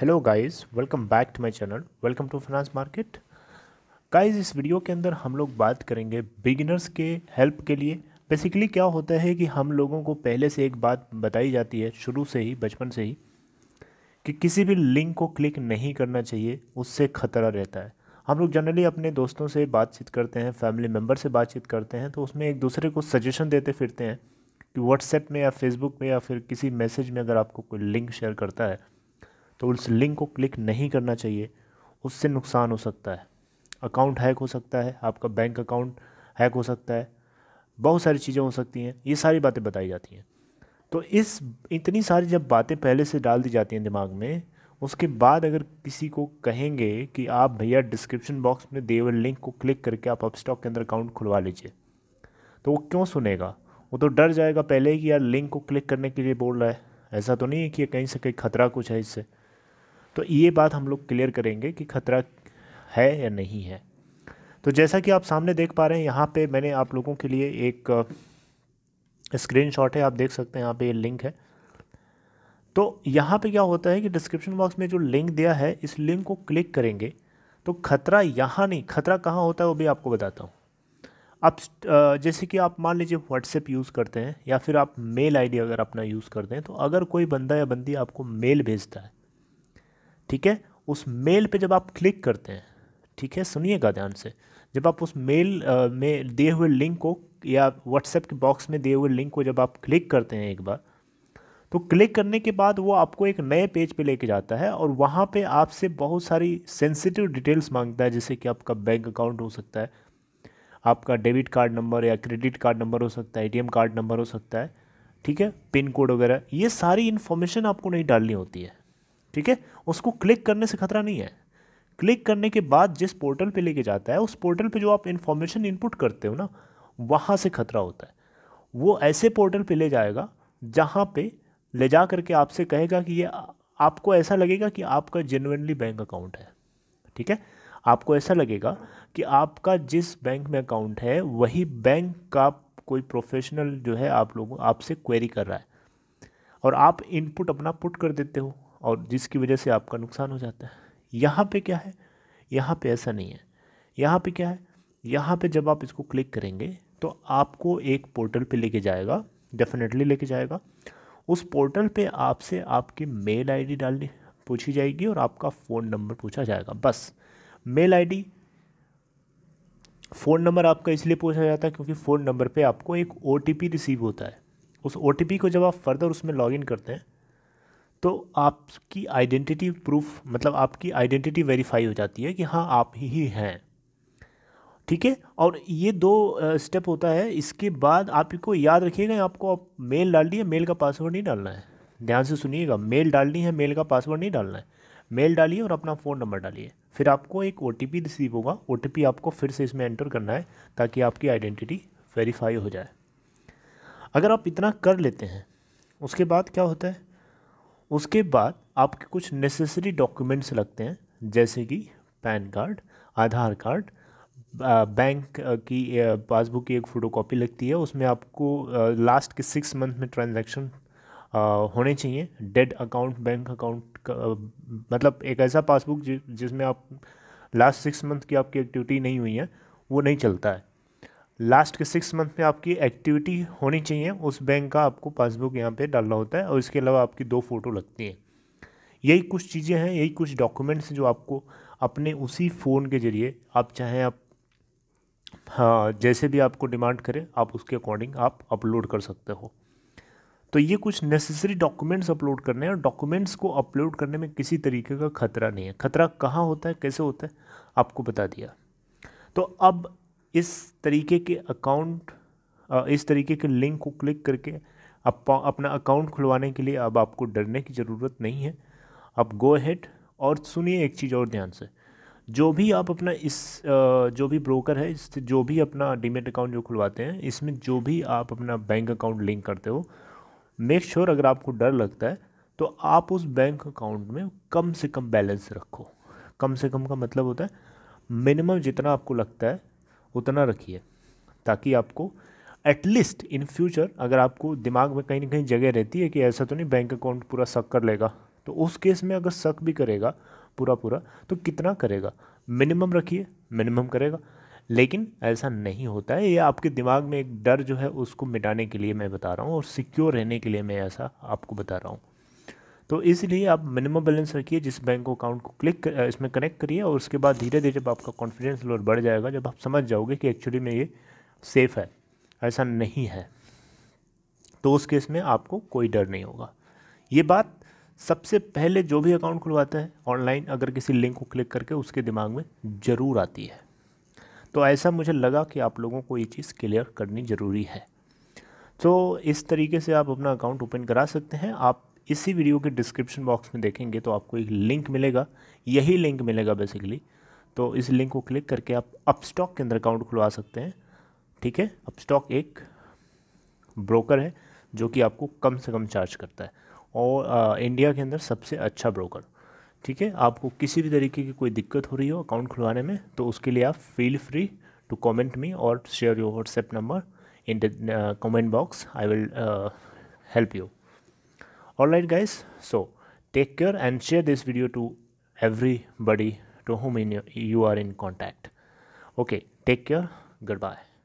hello guys welcome back to my channel welcome to finance market guys इस video के अंदर हम लोग बात करेंगे बिगिनर्स के हेल्प के लिए बेसिकली क्या होता है कि हम लोगों को पहले से एक बात बताई जाती है शुरू से ही बचपन से ही कि किसी भी लिंक को क्लिक नहीं करना चाहिए उससे खतरा रहता है हम लोग जनरली अपने दोस्तों से बातचीत करते हैं फैमिली मेम्बर से बातचीत करते हैं तो उसमें एक दूसरे को सजेशन देते फिरते हैं कि व्हाट्सएप में या फेसबुक में या फिर किसी मैसेज में अगर आपको कोई लिंक शेयर करता है तो उस लिंक को क्लिक नहीं करना चाहिए उससे नुकसान हो सकता है अकाउंट हैक हो सकता है आपका बैंक अकाउंट हैक हो सकता है बहुत सारी चीज़ें हो सकती हैं ये सारी बातें बताई जाती हैं तो इस इतनी सारी जब बातें पहले से डाल दी जाती हैं दिमाग में उसके बाद अगर किसी को कहेंगे कि आप भैया डिस्क्रिप्शन बॉक्स में देवर लिंक को क्लिक करके आप अपस्टॉक के अंदर अकाउंट खुलवा लीजिए तो वो क्यों सुनेगा वो तो डर जाएगा पहले ही कि यार लिंक को क्लिक करने के लिए बोल रहा है ऐसा तो नहीं है कि कहीं से कहीं खतरा कुछ है इससे तो ये बात हम लोग क्लियर करेंगे कि खतरा है या नहीं है तो जैसा कि आप सामने देख पा रहे हैं यहाँ पे मैंने आप लोगों के लिए एक स्क्रीनशॉट uh, है आप देख सकते हैं यहाँ पे ये लिंक है तो यहाँ पे क्या होता है कि डिस्क्रिप्शन बॉक्स में जो लिंक दिया है इस लिंक को क्लिक करेंगे तो खतरा यहाँ नहीं खतरा कहाँ होता है वो भी आपको बताता हूँ आप uh, जैसे कि आप मान लीजिए व्हाट्सएप यूज़ करते हैं या फिर आप मेल आई अगर अपना यूज़ करते हैं तो अगर कोई बंदा या बंदी आपको मेल भेजता है ठीक है उस मेल पे जब आप क्लिक करते हैं ठीक है सुनिएगा ध्यान से जब आप उस मेल में दिए हुए लिंक को या व्हाट्सएप के बॉक्स में दिए हुए लिंक को जब आप क्लिक करते हैं एक बार तो क्लिक करने के बाद वो आपको एक नए पेज पे लेके जाता है और वहाँ पे आपसे बहुत सारी सेंसिटिव डिटेल्स मांगता है जैसे कि आपका बैंक अकाउंट हो सकता है आपका डेबिट कार्ड नंबर या क्रेडिट कार्ड नंबर हो सकता है ए कार्ड नंबर हो सकता है ठीक है पिन कोड वगैरह ये सारी इन्फॉर्मेशन आपको नहीं डालनी होती है ठीक है उसको क्लिक करने से खतरा नहीं है क्लिक करने के बाद जिस पोर्टल पे लेके जाता है उस पोर्टल पे जो आप इन्फॉर्मेशन इनपुट करते हो ना वहाँ से खतरा होता है वो ऐसे पोर्टल पे ले जाएगा जहाँ पे ले जा करके आपसे कहेगा कि ये आपको ऐसा लगेगा कि आपका जेनुनली बैंक अकाउंट है ठीक है आपको ऐसा लगेगा कि आपका जिस बैंक में अकाउंट है वही बैंक का कोई प्रोफेशनल जो है आप लोगों आपसे क्वेरी कर रहा है और आप इनपुट अपना पुट कर देते हो और जिसकी वजह से आपका नुकसान हो जाता है यहाँ पे क्या है यहाँ पे ऐसा नहीं है यहाँ पे क्या है यहाँ पे जब आप इसको क्लिक करेंगे तो आपको एक पोर्टल पे लेके जाएगा डेफिनेटली लेके जाएगा उस पोर्टल पे आपसे आपकी मेल आईडी डालनी पूछी जाएगी और आपका फ़ोन नंबर पूछा जाएगा बस मेल डी फ़ोन नंबर आपका इसलिए पूछा जाता है क्योंकि फ़ोन नंबर पे आपको एक ओ रिसीव होता है उस ओ को जब आप फर्दर उसमें लॉगिन करते हैं तो आपकी आइडेंटिटी प्रूफ मतलब आपकी आइडेंटिटी वेरीफाई हो जाती है कि हाँ आप ही हैं ठीक है और ये दो स्टेप होता है इसके बाद आपको याद रखिएगा आपको आप मेल डाल दिए मेल का पासवर्ड नहीं डालना है ध्यान से सुनिएगा मेल डालनी है मेल का पासवर्ड नहीं डालना है मेल डालिए और अपना फ़ोन नंबर डालिए फिर आपको एक ओ रिसीव होगा ओ आपको फिर से इसमें एंटर करना है ताकि आपकी आइडेंटिटी वेरीफाई हो जाए अगर आप इतना कर लेते हैं उसके बाद क्या होता है उसके बाद आपके कुछ नेसेसरी डॉक्यूमेंट्स लगते हैं जैसे कि pan card Aadhaar card bank की पासबुक की एक फ़ोटोकॉपी लगती है उसमें आपको लास्ट के सिक्स मंथ में ट्रांजैक्शन होने चाहिए डेड अकाउंट बैंक अकाउंट मतलब एक ऐसा पासबुक जिसमें आप लास्ट सिक्स मंथ की आपकी एक्टिविटी नहीं हुई है वो नहीं चलता है लास्ट के सिक्स मंथ में आपकी एक्टिविटी होनी चाहिए उस बैंक का आपको पासबुक यहाँ पे डालना होता है और इसके अलावा आपकी दो फ़ोटो लगती हैं यही कुछ चीज़ें हैं यही कुछ डॉक्यूमेंट्स जो आपको अपने उसी फ़ोन के ज़रिए आप चाहें आप हाँ जैसे भी आपको डिमांड करें आप उसके अकॉर्डिंग आप अपलोड कर सकते हो तो ये कुछ नेसेसरी डॉक्यूमेंट्स अपलोड करने हैं और डॉक्यूमेंट्स को अपलोड करने में किसी तरीके का खतरा नहीं है खतरा कहाँ होता है कैसे होता है आपको बता दिया तो अब इस तरीके के अकाउंट इस तरीके के लिंक को क्लिक करके आप अपना अकाउंट खुलवाने के लिए अब आपको डरने की ज़रूरत नहीं है आप गो हेड और सुनिए एक चीज़ और ध्यान से जो भी आप अपना इस जो भी ब्रोकर है इस जो भी अपना डीमेट अकाउंट जो खुलवाते हैं इसमें जो भी आप अपना बैंक अकाउंट लिंक करते हो मेक श्योर sure अगर आपको डर लगता है तो आप उस बैंक अकाउंट में कम से कम बैलेंस रखो कम से कम का मतलब होता है मिनिमम जितना आपको लगता है उतना रखिए ताकि आपको एटलीस्ट इन फ्यूचर अगर आपको दिमाग में कहीं ना कहीं जगह रहती है कि ऐसा तो नहीं बैंक अकाउंट पूरा शक कर लेगा तो उस केस में अगर शक भी करेगा पूरा पूरा तो कितना करेगा मिनिमम रखिए मिनिमम करेगा लेकिन ऐसा नहीं होता है ये आपके दिमाग में एक डर जो है उसको मिटाने के लिए मैं बता रहा हूँ और सिक्योर रहने के लिए मैं ऐसा आपको बता रहा हूँ तो इसलिए आप मिनिमम बैलेंस रखिए जिस बैंक अकाउंट को क्लिक कर, इसमें कनेक्ट करिए और उसके बाद धीरे धीरे जब आपका कॉन्फिडेंस लेवल बढ़ जाएगा जब आप समझ जाओगे कि एक्चुअली में ये सेफ़ है ऐसा नहीं है तो उस केस में आपको कोई डर नहीं होगा ये बात सबसे पहले जो भी अकाउंट खुलवाता है ऑनलाइन अगर किसी लिंक को क्लिक करके उसके दिमाग में ज़रूर आती है तो ऐसा मुझे लगा कि आप लोगों को ये चीज़ क्लियर करनी ज़रूरी है तो इस तरीके से आप अपना अकाउंट ओपन करा सकते हैं आप इसी वीडियो के डिस्क्रिप्शन बॉक्स में देखेंगे तो आपको एक लिंक मिलेगा यही लिंक मिलेगा बेसिकली तो इस लिंक को क्लिक करके आप अपस्टॉक के अंदर अकाउंट खुलवा सकते हैं ठीक है अपस्टॉक एक ब्रोकर है जो कि आपको कम से कम चार्ज करता है और आ, इंडिया के अंदर सबसे अच्छा ब्रोकर ठीक है आपको किसी भी तरीके की कोई दिक्कत हो रही हो अकाउंट खुलवाने में तो उसके लिए आप feel free to comment me और share your WhatsApp number in the uh, box I will help you alright guys so take care and share this video to everybody to whom in, you are in contact okay take care goodbye